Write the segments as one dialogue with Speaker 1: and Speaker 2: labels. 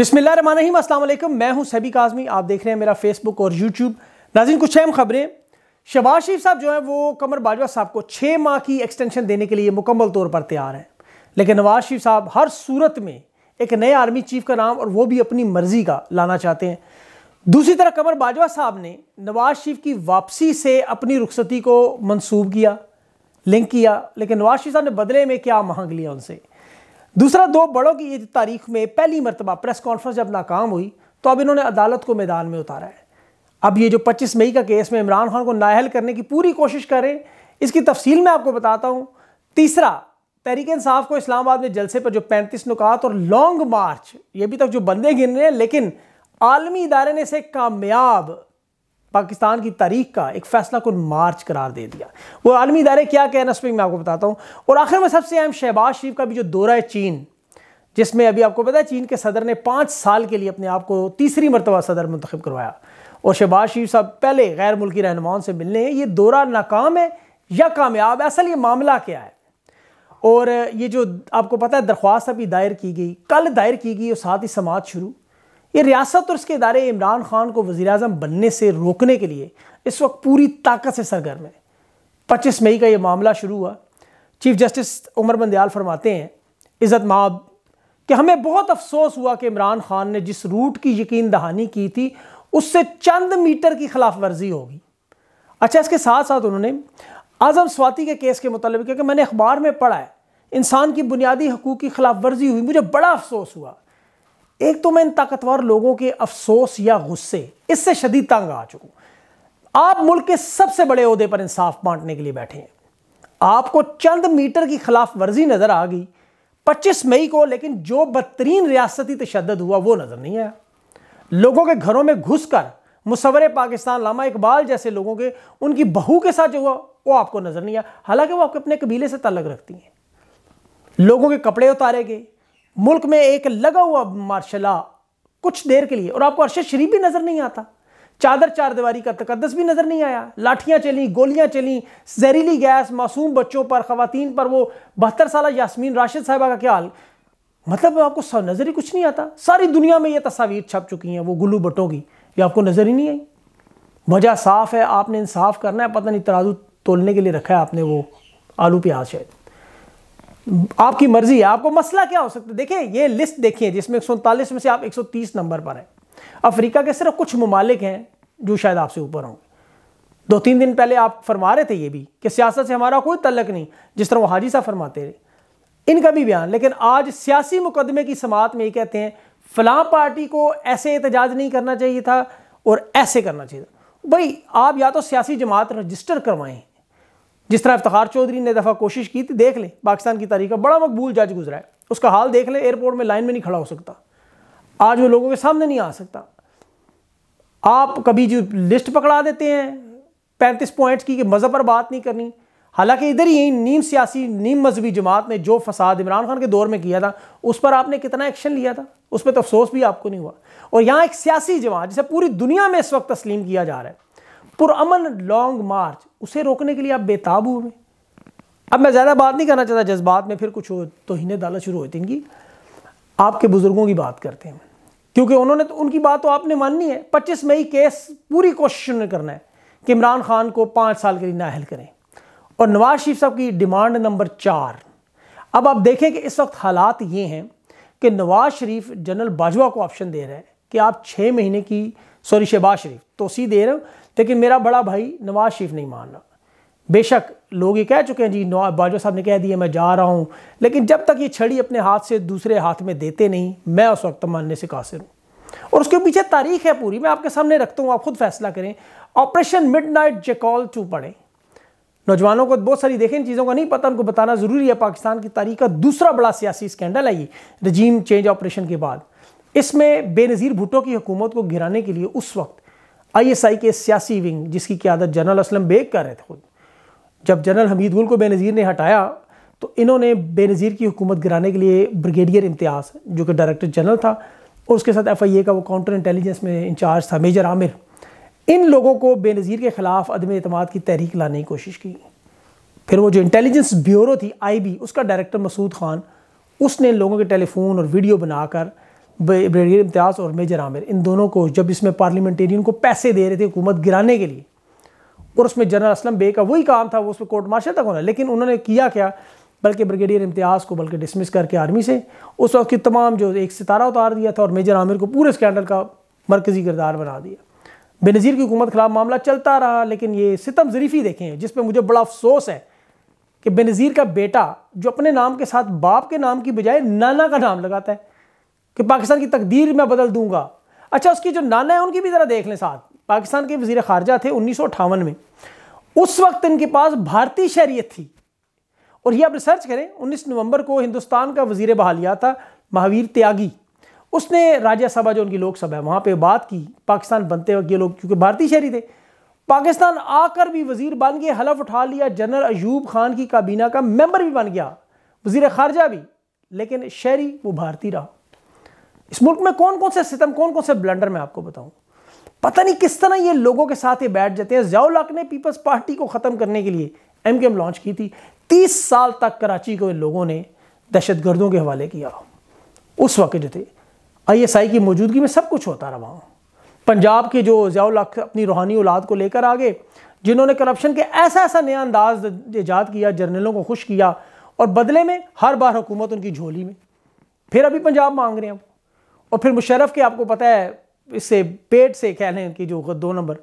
Speaker 1: अस्सलाम वालेकुम मैं हूं सभी काजमी आप देख रहे हैं मेरा फेसबुक और यूट्यूब नाजिन कुछ अहम खबरें शबाज शरीफ साहब जो हैं वो कमर बाजवा साहब को छः माह की एक्सटेंशन देने के लिए मुकम्मल तौर पर तैयार हैं लेकिन नवाज शरीफ साहब हर सूरत में एक नए आर्मी चीफ का नाम और वो भी अपनी मर्ज़ी का लाना चाहते हैं दूसरी तरफ कमर बाजवा साहब ने नवाज शरीफ की वापसी से अपनी रुखसती को मनसूब किया लिंक किया लेकिन नवाज शरीफ साहब ने बदले में क्या मांग लिया उनसे दूसरा दो बड़ों की ईद तारीख में पहली मरतबा प्रेस कॉन्फ्रेंस जब नाकाम हुई तो अब इन्होंने अदालत को मैदान में उतारा है अब ये जो 25 मई का केस में इमरान खान को नाहल करने की पूरी कोशिश करें इसकी तफसील मैं आपको बताता हूँ तीसरा तहरीक इंसाफ को इस्लामाबाद में जलसे पर जो पैंतीस नुकात और लॉन्ग मार्च ये अभी तक तो जो बंदे गिन रहे हैं लेकिन आलमी इदारे ने इसे कामयाब पाकिस्तान की तारीख का एक फैसला को मार्च करार दे दिया वो आलमी इदारे क्या कहना इस पर मैं आपको बताता हूँ और आखिर में सबसे अहम शहबाज शरीफ का भी जो दौरा है चीन जिसमें अभी आपको पता है चीन के सदर ने पाँच साल के लिए अपने आप को तीसरी मरतबा सदर मंतखब करवाया और शहबाज शरीफ साहब पहले गैर मुल्की रहनुमाओं से मिलने हैं ये दौरा नाकाम है या कामयाब असल ये मामला क्या है और ये जो आपको पता है दरख्वास्त अभी दायर की गई कल दायर की गई और साथ ही समाज शुरू ये रियासत और उसके इदारे इमरान खान को वज़ी अजम बनने से रोकने के लिए इस वक्त पूरी ताकत से सरगर्म है पच्चीस मई का ये मामला शुरू हुआ चीफ जस्टिस उमर बंदयाल फरमाते हैं इज़्ज़त माब कि हमें बहुत अफसोस हुआ कि इमरान खान ने जिस रूट की यकीन दहानी की थी उससे चंद मीटर की खिलाफ वर्जी होगी अच्छा इसके साथ साथ उन्होंने आज़म स्वाति के केस के मतलब क्योंकि मैंने अखबार में पढ़ा है इंसान की बुनियादी हकूक़ की खिलाफ वर्जी हुई मुझे बड़ा अफसोस हुआ एक तो मैं इन ताकतवर लोगों के अफसोस या गुस्से इससे शदीद तंग आ चुका आप मुल्क के सबसे बड़े अहदे पर इंसाफ बांटने के लिए बैठे हैं आपको चंद मीटर की खिलाफ वर्जी नजर आ गई 25 मई को लेकिन जो बदतरीन रियासती तशद हुआ वो नजर नहीं आया लोगों के घरों में घुस कर मुसवर पाकिस्तान लामा इकबाल जैसे लोगों के उनकी बहू के साथ जो हुआ वो आपको नजर नहीं आया हालांकि वो आपके अपने कबीले से तलग रखती हैं लोगों के कपड़े उतारे गए मुल्क में एक लगा हुआ मार्शला कुछ देर के लिए और आपको अरशद शरीफ भी नज़र नहीं आता चादर चार दीवारी का तकदस भी नज़र नहीं आया लाठियाँ चली गोलियाँ चली जहरीली गैस मासूम बच्चों पर खातन पर वो बहत्तर साल यासमीन राशिद साहबा का क्या हाल मतलब आपको नज़र ही कुछ नहीं आता सारी दुनिया में ये तस्वीर छप चुकी हैं वो गुल्लू बटों की ये आपको नज़र ही नहीं आई वजह साफ़ है आपने इंसाफ करना है पता नहीं तराजू तोलने के लिए रखा है आपने वो आलू प्याज शायद आपकी मर्जी है आपको मसला क्या हो सकता है देखिए ये लिस्ट देखिए जिसमें एक में से आप 130 नंबर पर हैं अफ्रीका के सिर्फ कुछ ममालिक हैं जो शायद आपसे ऊपर होंगे दो तीन दिन पहले आप फरमा रहे थे ये भी कि सियासत से हमारा कोई तलक नहीं जिस तरह वो हाजी साहब फरमाते रहे इनका भी बयान लेकिन आज सियासी मुकदमे की समात में ये कहते हैं फलां पार्टी को ऐसे एहतजाज नहीं करना चाहिए था और ऐसे करना चाहिए था भाई आप या तो सियासी जमात रजिस्टर करवाएं जिस तरह इफ्तार चौधरी ने दफ़ा कोशिश की थी देख लें पाकिस्तान की तारीख का बड़ा मकबूल जज गुजरा है उसका हाल देख लें एयरपोर्ट में लाइन में नहीं खड़ा हो सकता आज वो लोगों के सामने नहीं आ सकता आप कभी जो लिस्ट पकड़ा देते हैं पैंतीस पॉइंट्स की कि मज़हब पर बात नहीं करनी हालांकि इधर ही नीम सियासी नीम मजहबी जमात ने जो फसाद इमरान खान के दौर में किया था उस पर आपने कितना एक्शन लिया था उस पर तो अफसोस भी आपको नहीं हुआ और यहाँ एक सियासी जमात जिसे पूरी दुनिया में इस वक्त तस्लीम किया जा रहा है पुरअमन लॉन्ग मार्च उसे रोकने के लिए आप बेताब हुए अब मैं ज़्यादा बात नहीं करना चाहता जज्बात में फिर कुछ तो तोहन डाला शुरू होती इनकी आपके बुज़ुर्गों की बात करते हैं क्योंकि उन्होंने तो उनकी बात तो आपने माननी है पच्चीस मई केस पूरी कोशिश करना है कि इमरान खान को पाँच साल के लिए नाहल करें और नवाज शरीफ साहब की डिमांड नंबर चार अब आप देखें कि इस वक्त हालात ये हैं कि नवाज शरीफ जनरल बाजवा को ऑप्शन दे रहे हैं कि आप छः महीने की सॉरी शहबाज शरीफ तोसी दे रहे हूँ लेकिन मेरा बड़ा भाई नवाज शरीफ नहीं मान रहा बेशक लोग ये कह चुके हैं जी नवाज बाजवा साहब ने कह दिया मैं जा रहा हूँ लेकिन जब तक ये छड़ी अपने हाथ से दूसरे हाथ में देते नहीं मैं उस वक्त मानने से कासिर हूँ और उसके पीछे तारीख है पूरी मैं आपके सामने रखता हूँ आप खुद फैसला करें Operation Midnight Jackal two पढ़ें नौजवानों को बहुत सारी देखें चीज़ों का नहीं पता उनको बताना ज़रूरी है पाकिस्तान की तारीख का दूसरा बड़ा सियासी स्कैंडल है ये रजीम चेंज ऑपरेशन के बाद इसमें बेनज़ीर भुट्टो की हुकूमत को गिराने के लिए उस वक्त आईएसआई के सियासी विंग जिसकी क्यादत जनरल असलम बेग कर रहे थे खुद जब जनरल हमीद गुल को बेनज़ीर ने हटाया तो इन्होंने बेनज़ीर की हुकूमत गिराने के लिए ब्रिगेडियर इम्तियाज़ जो कि डायरेक्टर जनरल था और उसके साथ एफ आई ए का वो काउंटर इंटेलिजेंस में इंचार्ज था मेजर आमिर इन लोगों को बेनज़ीर के ख़िलाफ़ अदम अतमाद की तहरीक लाने की कोशिश की फिर वो जो इंटेलिजेंस ब्यूरो थी आई बी उसका डायरेक्टर मसूद खान उसने लोगों के टेलीफोन और वीडियो बनाकर ब्रिगेडियर इम्तियाज़ और मेजर आमिर इन दोनों को जब इसमें पार्लियामेंटेरियन को पैसे दे रहे थे हुकूमत गिराने के लिए और उसमें जनरल असलम बे का वही काम था वो उसमें कोर्ट मार्शल तक होना लेकिन उन्होंने किया क्या बल्कि ब्रिगेडियर इम्तियाज़ को बल्कि डिसमिस करके आर्मी से उस वक्त की तमाम जो एक सितारा उतार दिया था और मेजर आमिर को पूरे स्कैंडल का मरकज़ी किरदार बना दिया बेनज़ीर की हुकूमत खिलाफ मामला चलता रहा लेकिन ये सितम जरीफी देखें जिस पर मुझे बड़ा अफसोस है कि बेनज़ीर का बेटा जो अपने नाम के साथ बाप के नाम की बजाय नाना का नाम लगाता है कि पाकिस्तान की तकदीर मैं बदल दूंगा अच्छा उसकी जो नाना है उनकी भी ज़रा देख लें साथ पाकिस्तान के वजीर खारजा थे उन्नीस में उस वक्त इनके पास भारतीय शहरीत थी और ये आप रिसर्च करें 19 नवंबर को हिंदुस्तान का वजीर बहालिया था महावीर त्यागी उसने राज्यसभा जो उनकी लोकसभा है वहाँ पर बात की पाकिस्तान बनते वक्त ये लोग क्योंकि भारतीय शहरी थे पाकिस्तान आकर भी वजीर बन गए हलफ उठा लिया जनरल अयूब खान की काबीना का मेंबर भी बन गया वजीर खारजा भी लेकिन शहरी वो भारतीय रहा इस मुल्क में कौन कौन से सितम कौन कौन से ब्लंडर मैं आपको बताऊं पता नहीं किस तरह ये लोगों के साथ ये बैठ जाते हैं जयाउल हक ने पीपल्स पार्टी को ख़त्म करने के लिए एम के एम लॉन्च की थी तीस साल तक कराची को लोगों ने दहशत गर्दों के हवाले किया उस वक्त जो थे आई एस आई की मौजूदगी में सब कुछ होता रहा हूँ पंजाब के जो जयाउल हक अपनी रूहानी औलाद को लेकर आ गए जिन्होंने करप्शन के ऐसा ऐसा नया अंदाज ईजाद किया जर्नलों को खुश किया और बदले में हर बार हुकूमत उनकी झोली में फिर अभी पंजाब मांग रहे हैं और फिर मुशरफ के आपको पता है इससे पेट से कह लें कि जो दो नंबर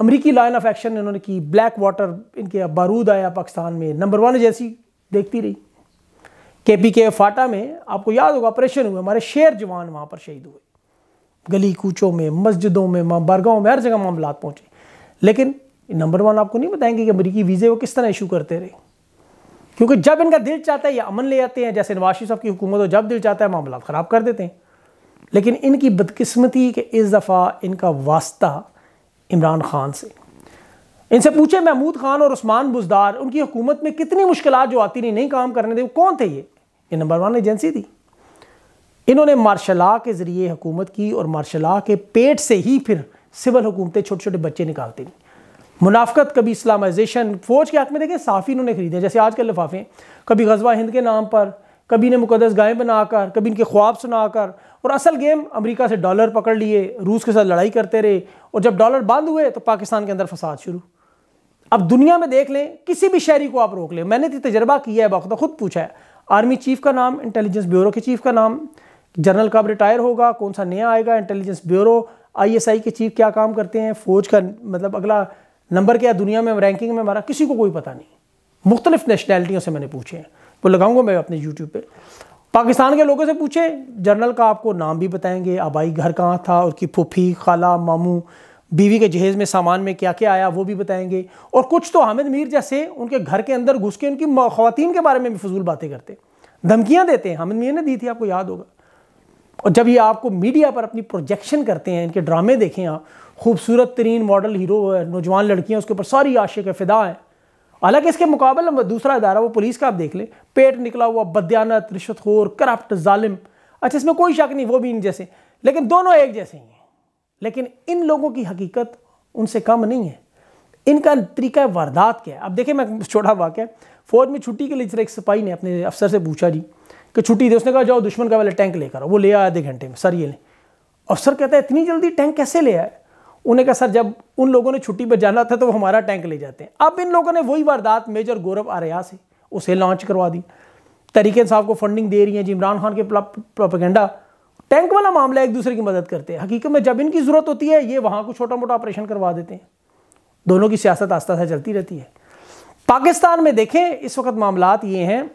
Speaker 1: अमरीकी लाइन ऑफ एक्शन इन्होंने की ब्लैक वाटर इनके बारूद आया पाकिस्तान में नंबर वन जैसी देखती रही के पी के फाटा में आपको याद होगा ऑपरेशन हुए हमारे शेर जवान वहाँ पर शहीद हुए गली कूचों में मस्जिदों में बरगाहों में हर जगह मामला पहुँचे लेकिन नंबर वन आपको नहीं बताएंगे कि अमरीकी वीज़े वो किस तरह इशू करते रहे क्योंकि जब इनका दिल चाहता है या अमन ले आते हैं जैसे नवाशी साहब की हुकूमत हो जब दिल चाहता है मामला ख़राब कर देते हैं लेकिन इनकी बदकिस्मती के इस दफ़ा इनका वास्ता इमरान खान से इनसे पूछे महमूद खान और उस्मान बुजदार उनकी हुकूमत में कितनी मुश्किल जो आती नहीं नहीं काम करने थे वो कौन थे ये ये नंबर वन एजेंसी थी इन्होंने मार्शला के ज़रिए हुकूमत की और मार्शला के पेट से ही फिर सिविल हुकूमतें छोटे छोटे बच्चे निकालते थी मुनाफ्त कभी इस्लामाइजेशन फ़ौज के हाथ में देखें साफ़ी इन्होंने खरीदे जैसे आज लिफाफे कभी गजवा हिंद के नाम पर कभी इन्हें मुकदस गायें बनाकर कभी इनके ख्वाब सुनाकर और असल गेम अमेरिका से डॉलर पकड़ लिए रूस के साथ लड़ाई करते रहे और जब डॉलर बंद हुए तो पाकिस्तान के अंदर फसाद शुरू अब दुनिया में देख लें किसी भी शहरी को आप रोक लें मैंने तो तजर्बा किया है बाखुदा तो खुद पूछा है आर्मी चीफ का नाम इंटेलिजेंस ब्यूरो के चीफ का नाम जनरल कब रिटायर होगा कौन सा नया आएगा इंटेलिजेंस ब्यूरो आईएसआई के चीफ क्या काम करते हैं फौज का मतलब अगला नंबर क्या दुनिया में रैंकिंग में हमारा किसी को कोई पता नहीं मुख्तलिफ नेशनैलिटियों से मैंने पूछे हैं वो लगाऊंगा मैं अपने यूट्यूब पर पाकिस्तान के लोगों से पूछे जनरल का आपको नाम भी बताएंगे आबाई घर कहाँ था उसकी फूफी खाला मामू बीवी के जहेज़ में सामान में क्या क्या आया वो भी बताएंगे और कुछ तो हामिद मीर जैसे उनके घर के अंदर घुस के उनकी खातन के बारे में भी फजूल बातें करते धमकियाँ देते हैं हामिद मीर ने दी थी आपको याद होगा और जब ये आपको मीडिया पर अपनी प्रोजेक्शन करते हैं इनके ड्रामे देखें आप खूबसूरत तरीन मॉडल हीरो नौजवान लड़कियाँ उसके ऊपर सारी आशिक फिदा हैं हालांकि इसके मुकाबले में दूसरा इदारा वो पुलिस का आप देख लें पेट निकला हुआ बदयानत रिश्वतखोर करप्ट जालिम अच्छा इसमें कोई शक नहीं वो भी इन जैसे लेकिन दोनों एक जैसे ही हैं लेकिन इन लोगों की हकीकत उनसे कम नहीं है इनका तरीका वारदात क्या है अब देखिए मैं छोटा वाक्य फौज में छुट्टी के लिए जरा एक सिपाही ने अपने अफसर से पूछा जी कि छुट्टी दे उसने कहा जाओ दुश्मन का पहले टैंक लेकर वो ले आया आधे घंटे में सर ये लें अफसर कहता है इतनी जल्दी टैंक कैसे ले आया उन्हें कहा सर जब उन लोगों ने छुट्टी पर जाना था तो वो हमारा टैंक ले जाते हैं अब इन लोगों ने वही वारदात मेजर गौरव आर्या से उसे लॉन्च करवा दी तरीके साहब को फंडिंग दे रही है जी इमरान खान के प्रोपेगेंडा टैंक वाला मामला एक दूसरे की मदद करते हैं हकीकत में जब इनकी ज़रूरत होती है ये वहाँ को छोटा मोटा ऑपरेशन करवा देते हैं दोनों की सियासत आस्था से चलती रहती है पाकिस्तान में देखें इस वक्त मामला ये हैं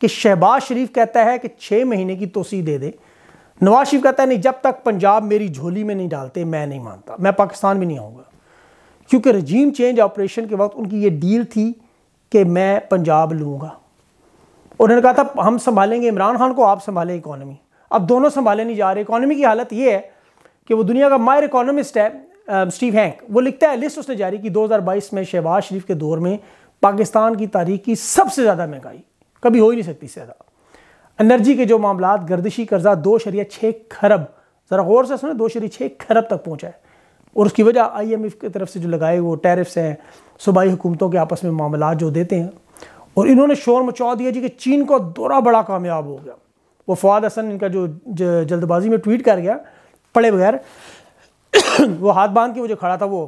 Speaker 1: कि शहबाज शरीफ कहता है कि छः महीने की तोसी दे दें नवाज शरीफ कहता है नहीं जब तक पंजाब मेरी झोली में नहीं डालते मैं नहीं मानता मैं पाकिस्तान में नहीं आऊँगा क्योंकि रजीम चेंज ऑपरेशन के वक्त उनकी ये डील थी कि मैं पंजाब लूँगा उन्होंने कहा था हम संभालेंगे इमरान खान को आप संभालें इकॉनमी अब दोनों संभाले नहीं जा रहे इकोनॉमी की हालत ये है कि वो दुनिया का मायर इकॉनमिस्ट है स्टीव हैंक वो लिखता है लिस्ट उसने जारी की 2022 में शहबाज शरीफ के दौर में पाकिस्तान की तारीख की सबसे ज़्यादा महंगाई कभी हो ही नहीं सकती इससे ज़्यादा एनर्जी के जो मामला गर्दिशी कर्जा दो शरिया छः खरब ज़रा गौर से सुने दो शरी छः खरब तक पहुँचा है और उसकी वजह आई एम एफ़ की तरफ से जो लगाए वो टैरिफ्स हैं सूबाई हुकूमतों के आपस में मामला जो देते हैं और इन्होंने शोर मचा दिया जी कि चीन का दौरा बड़ा कामयाब हो गया वो फवाद हसन इनका जो जल्दबाजी में ट्वीट कर गया पड़े बगैर वो हाथ बांध के वो जो खड़ा था वो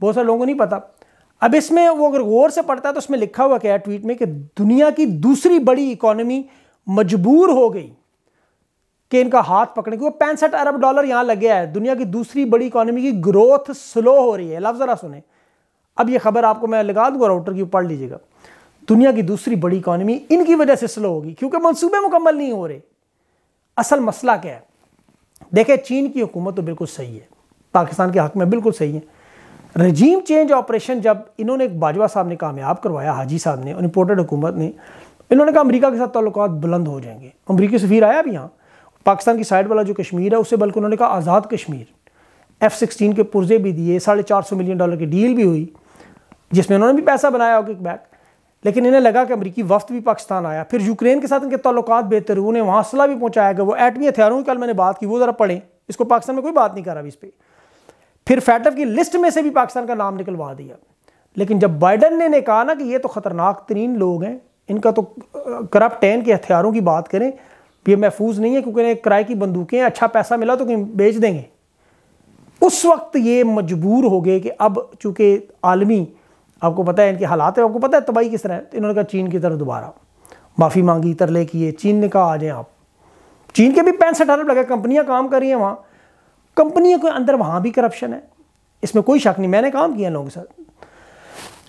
Speaker 1: बहुत सारे लोगों को नहीं पता अब इसमें वो अगर गौर से पढ़ता है तो उसमें लिखा हुआ क्या है ट्वीट में कि दुनिया की दूसरी बड़ी इकोनॉमी मजबूर हो गई कि इनका हाथ पकड़ने क्योंकि पैंसठ अरब डॉलर यहां लग गया है दुनिया की दूसरी बड़ी इकोनॉमी की ग्रोथ स्लो हो रही है लफ जरा सुने अब ये खबर आपको मैं लगा दूंगा राउटर की पढ़ लीजिएगा दुनिया की दूसरी बड़ी इकोनॉमी इनकी वजह से स्लो होगी क्योंकि मंसूबे मुकम्मल नहीं हो रहे असल मसला क्या है देखे चीन की हुकूमत तो बिल्कुल सही है पाकिस्तान के हक में बिल्कुल सही है रजीम चेंज ऑपरेशन जब इन्होंने एक बाजवा साहब ने कामयाब करवाया हाजी साहब ने और इम्पोर्टेड हुकूमत ने इन्होंने कहा अमरीका के साथ ताल्लुक बुलंद हो जाएंगे अमरीकी सफ़ीर आया भी यहाँ पाकिस्तान की साइड वाला जो कश्मीर है उससे बल्कि उन्होंने कहा आज़ाद कश्मीर एफ़ सिक्सटीन के पुर्जे भी दिए साढ़े चार सौ मिलियन डॉलर की डील भी हुई जिसमें उन्होंने भी पैसा बनाया होगा बैक लेकिन इन्हें लगा कि अमरीकी वफ्त भी पाकिस्तान आया फिर यूक्रेन के साथ इनके ताल्लुक बेहतर हुए उन्हें वहाँ असला भी पहुँचाया गया वो एटमी हथियारों की कल मैंने बात की वो ज़रा पढ़ें इसको पाकिस्तान में कोई बात नहीं कर रहा इस पर फिर फैटफ की लिस्ट में से भी पाकिस्तान का नाम निकलवा दिया लेकिन जब बाइडन ने, ने कहा ना कि ये तो ख़तरनाक तरीन लोग हैं इनका तो आप टेन के हथियारों की बात करें ये महफूज नहीं है क्योंकि किराए की बंदूकें अच्छा पैसा मिला तो कहीं बेच देंगे उस वक्त ये मजबूर हो गए कि अब चूंकि आलमी आपको पता है इनके हालात है आपको पता है तबाही किस तरह है तो इन्होंने कहा चीन की तरफ दोबारा माफ़ी मांगी तरले किए चीन ने कहा आ जाए आप चीन के भी पैंसठ अरब लगे कंपनियां काम कर रही हैं वहाँ कंपनियों के अंदर वहाँ भी करप्शन है इसमें कोई शक नहीं मैंने काम किया लोगों के साथ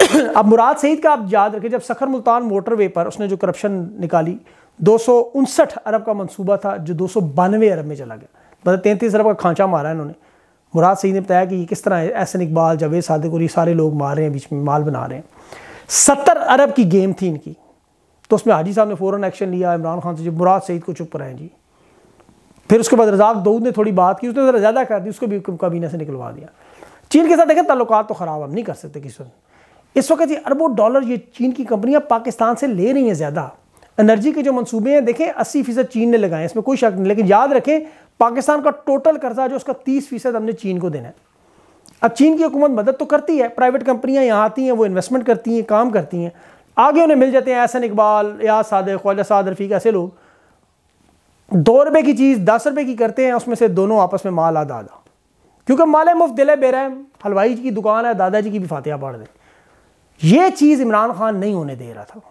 Speaker 1: अब मुराद सईद का आप याद रखें जब सखर मुल्तान मोटरवे पर उसने जो करप्शन निकाली दो अरब का मंसूबा था जो दो अरब में चला गया मतलब तैंतीस अरब का खांचा मारा इन्होंने मुराद सईद ने बताया कि ये किस तरह एहसन इकबाल जवेद सादिक और ये सारे लोग मार रहे हैं बीच में माल बना रहे हैं सत्तर अरब की गेम थी इनकी तो उसमें हाजी साहब ने फ़ौरन एक्शन लिया इमरान खान से जब मुराद सईद को चुप रहे जी फिर उसके बाद रजाक दऊद ने थोड़ी बात की उसने ज़्यादा कर दी उसको भी काबीना से निकलवा दिया चीन के साथ देखें तल्लत तो ख़राब हम नहीं कर सकते किसी इस वक्त ये अरबों डॉलर ये चीन की कंपनियां पाकिस्तान से ले रही हैं ज़्यादा एनर्जी के जो मंसूबे हैं देखें अस्सी फीसद चीन ने लगाए इसमें कोई शक नहीं लेकिन याद रखें पाकिस्तान का टोटल कर्जा जो उसका तीस फीसद हमने चीन को देना है अब चीन की हुकूमत मदद तो करती है प्राइवेट कंपनियां यहाँ आती हैं वो इन्वेस्टमेंट करती हैं काम करती हैं आगे उन्हें मिल जाते हैं एहसन इकबाल या सादे ख्वाजा साद रफीक ऐसे लोग दो रुपये की चीज़ दस रुपये की करते हैं उसमें से दोनों आपस में माल आधा आधा क्योंकि माल मुफ्त दिल बेरहम हलवाई जी की दुकान है दादाजी की भी फातिहा पाड़ दें ये चीज़ इमरान खान नहीं होने दे रहा था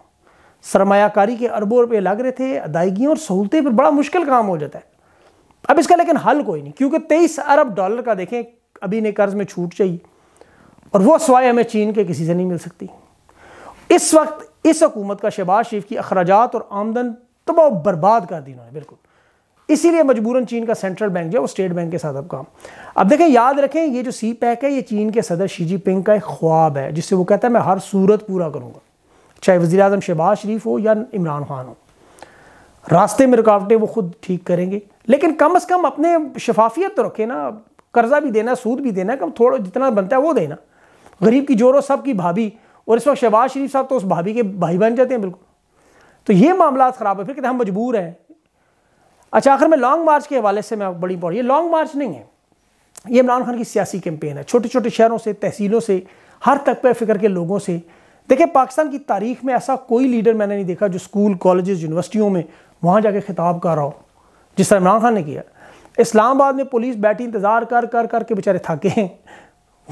Speaker 1: सरमाकारी के अरबों रुपये लग रहे थे अदायगियों और सहूलतें पर बड़ा मुश्किल काम हो जाता है अब इसका लेकिन हल कोई नहीं क्योंकि तेईस अरब डॉलर का देखें अभी ने कर्ज में छूट चाहिए और वह सवाए हमें चीन के किसी से नहीं मिल सकती इस वक्त इस हकूमत का शहबाज शरीफ की अखराज और आमदन तबाह बर्बाद कर दी उन्होंने बिल्कुल इसीलिए मजबूरन चीन का सेंट्रल बैंक जो है वो स्टेट बैंक के साथ अब काम अब देखें याद रखें ये जो सी पैक है ये चीन के सदर शी जिनपिंग का एक ख्वाब है जिससे वो कहता है मैं हर सूरत पूरा करूँगा चाहे वजीर अजम शहबाज शरीफ हो या इमरान खान हो रास्ते में रुकावटें वो खुद ठीक करेंगे लेकिन कम अज़ कम अपने शफाफियत तो रखें ना कर्जा भी देना सूद भी देना कम थोड़ा जितना बनता है वो देना गरीब की जोरों सब की भाभी और इस वक्त शहबाज शरीफ साहब तो उस भाभी के भाई बन जाते हैं बिल्कुल तो ये मामला ख़राब है फिर कहते हम मजबूर हैं अच्छा आखिर में लॉन्ग मार्च के हवाले से मैं बड़ी ये लॉन्ग मार्च नहीं है ये इमरान खान की सियासी कैंपेन है छोटे छोटे शहरों से तहसीलों से हर तबके फ़िक्र के लोगों से देखिए पाकिस्तान की तारीख में ऐसा कोई लीडर मैंने नहीं देखा जो स्कूल कॉलेज यूनिवर्सिटियों में वहाँ जाके खिताब कर रहा हो जिस तरह इमरान खान ने किया इस्लामाबाद में पुलिस बैठी इंतज़ार कर कर कर के बेचारे थके हैं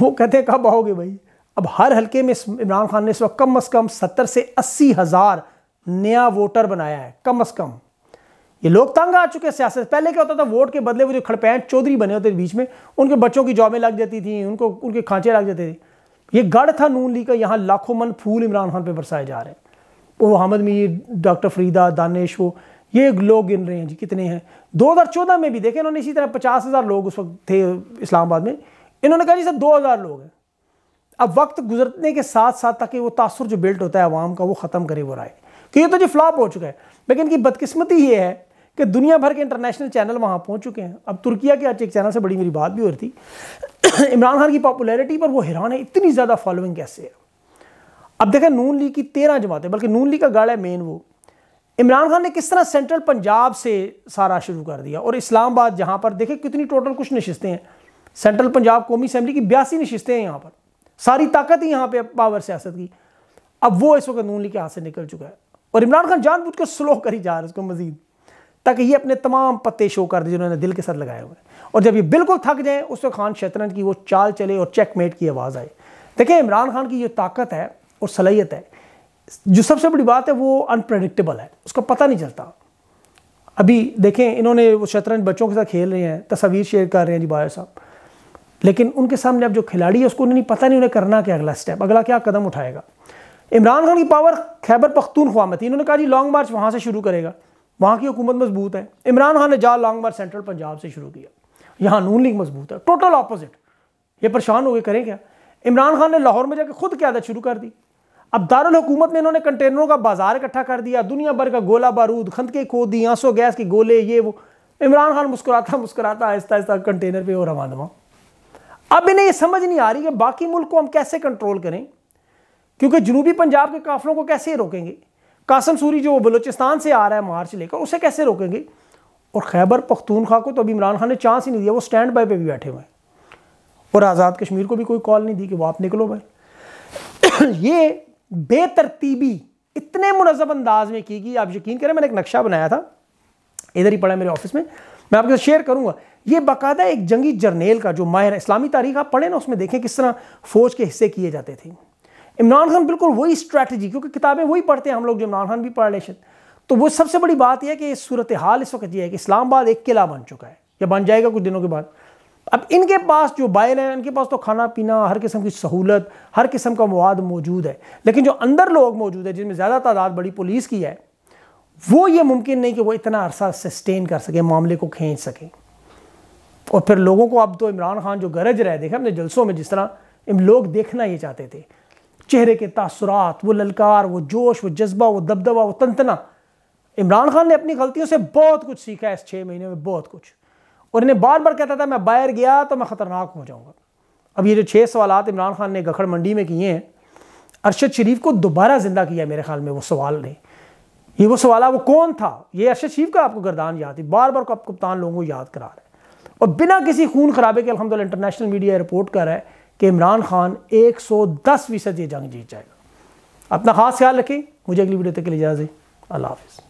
Speaker 1: वो कहते हैं कब आओगे भाई अब हर हल्के में इमरान खान ने इस वक्त कम अज़ कम सत्तर से अस्सी हज़ार नया वोटर बनाया है कम अज़ कम ये लोग तंग आ चुके सियासत पहले क्या होता था वोट के बदले वो जो खड़पैंट चौधरी बने होते थे बीच में उनके बच्चों की जॉबें लग जाती थी उनको उनके खांचे लग जाते थे ये गढ़ था नून लीग का यहाँ लाखों मन फूल इमरान खान पर बरसाए जा रहे हैं वो अहमद मीर डॉक्टर फरीदा दानिश वो ये लोग गिन रहे हैं जी कितने हैं चौदह में भी देखें इन्होंने इसी तरह पचास हज़ार लोग उस वक्त थे इस्लामाबाद में इन्होंने कहा जी सर दो हज़ार लोग हैं अब वक्त गुजरने के साथ साथ ताकि वो तासर जो बिल्ट होता है आवाम का वो ख़त्म करे वो राय कि तो ये तो जी फ्लॉप हो चुका है लेकिन इनकी बदकिस्मती ये है कि दुनिया भर के इंटरनेशनल चैनल वहाँ पहुँच चुके हैं अब तुर्किया के आज एक चैनल से बड़ी मेरी बात भी हो रही थी इमरान खान की पॉपुलैरिटी पर वो हैरान है इतनी ज़्यादा फॉलोइंग कैसे है अब देखें नून लीग की तेरह जमातें बल्कि नून लीग का गाड़ है मेन वो इमरान खान ने किस तरह सेंट्रल पंजाब से सारा शुरू कर दिया और इस्लामाबाद जहाँ पर देखें कितनी टोटल कुछ नशस्तें हैं सेंट्रल पंजाब कौमी असम्बली की बयासी नशस्तें हैं यहाँ पर सारी ताकत ही यहाँ पर पावर सियासत की अब वो इस वक्त नून लीग के हाथ से निकल चुका है और इमरान खान जानबूझ कर स्लो ही जा रहा है उसको मजीद ताकि ये अपने तमाम पत्ते शो कर दें जिन्होंने दिल के साथ लगाए हुए और जब ये बिल्कुल थक जाए उस वक्त खान शतरंज की वो चाल चले और चेकमेट की आवाज़ आए देखिए इमरान खान की जो ताकत है और सलाहियत है जो सबसे बड़ी बात है वो अनप्रडिक्टेबल है उसका पता नहीं चलता अभी देखें इन्होंने वो शतरंज बच्चों के साथ खेल रहे हैं तस्वीर शेयर कर रहे हैं जी बाहर साहब लेकिन उनके सामने अब जो खिलाड़ी है उसको उन्हें पता नहीं उन्हें करना क्या अगला स्टेप अगला क्या कदम उठाएगा इमरान खान की पावर खैबर पख्तूनख्वा में थी इन्होंने कहा जी लॉन्ग मार्च वहाँ से शुरू करेगा वहाँ की हुकूमत मजबूत है इमरान खान ने जा लॉन्ग मार्च सेंट्रल पंजाब से शुरू किया यहाँ नून लीग मजबूत है टोटल अपोजिट ये परेशान हो गए करें क्या इमरान खान ने लाहौर में जाकर खुद क्यादत शुरू कर दी अब दारुल हुकूमत में इन्होंने कंटेनरों का बाजार इकट्ठा कर दिया दुनिया भर का गोला बारूद खंदके खोद दी आंसू गैस के गोले ये वो इमरान खान मुस्कुराता मुस्कुराता आहिस्ता आहिस्ता कंटेनर पर और रवा दवा अब इन्हें यह समझ नहीं आ रही कि बाकी मुल्क को हम कैसे कंट्रोल करें क्योंकि जनूबी पंजाब के काफलों को कैसे रोकेंगे कासम सूरी जो बलूचिस्तान से आ रहा है मार्च लेकर उसे कैसे रोकेंगे और खैबर पख्तूनख्वा को तो अभी इमरान खान ने चांस ही नहीं दिया वो स्टैंड बाय पे भी बैठे हुए हैं और आज़ाद कश्मीर को भी कोई कॉल नहीं दी कि वो आप निकलो भाई ये बेतरतीबी इतने मुनजम अंदाज में की गई आप यकीन करें मैंने एक नक्शा बनाया था इधर ही पढ़ा मेरे ऑफिस में मैं आपके साथ शेयर करूंगा ये बाकायदा एक जंगी जर्नेल का जो माहिर इस्लामी तारीख आप पढ़े ना उसमें देखें किस तरह फौज के हिस्से किए जाते थे इमरान खान बिल्कुल वही स्ट्रैटेजी क्योंकि किताबें वही पढ़ते हैं हम लोग जो इमरान खान भी पढ़ रहे तो वो सबसे बड़ी बात यह है कि सूरत हाल इस वक्त यह है कि इस्लामाबाद एक किला बन चुका है या बन जाएगा कुछ दिनों के बाद अब इनके पास जो बायल हैं इनके पास तो खाना पीना हर किस्म की सहूलत हर किस्म का मवाद मौजूद है लेकिन जो अंदर लोग मौजूद है जिनमें ज़्यादा तादाद बड़ी पुलिस की है वो ये मुमकिन नहीं कि वो इतना अरसा सस्टेन कर सके मामले को खींच सके और फिर लोगों को अब तो इमरान खान जो गरज रहे देखे अपने जलसों में जिस तरह लोग देखना ये चाहते थे चेहरे के तासरात वो ललकार वो जोश वो जज्बा वो दबदबा वो तंतना इमरान खान ने अपनी गलतियों से बहुत कुछ सीखा है इस छः महीने में बहुत कुछ और इन्हें बार बार कहता था मैं बाहर गया तो मैं ख़तरनाक हो जाऊँगा अब ये जो छः सवाल इमरान खान ने गखड़ मंडी में किए हैं अरशद शरीफ को दोबारा ज़िंदा किया मेरे ख्याल में वो सवाल ने ये वो सवाल वो कौन था ये अरशद शरीफ का आपको गर्दान याद है बार बार को आप कप्तान लोगों को याद करा रहे हैं और बिना किसी खून खराबे के अलहमदिल्ला इंटरनेशनल मीडिया रिपोर्ट कर रहा है कि इमरान खान 110 फीसद ये जंग जीत जाएगा अपना खास ख्याल रखें मुझे अगली वीडियो तक के लिए इजाज़त अल्लाह हाफिज़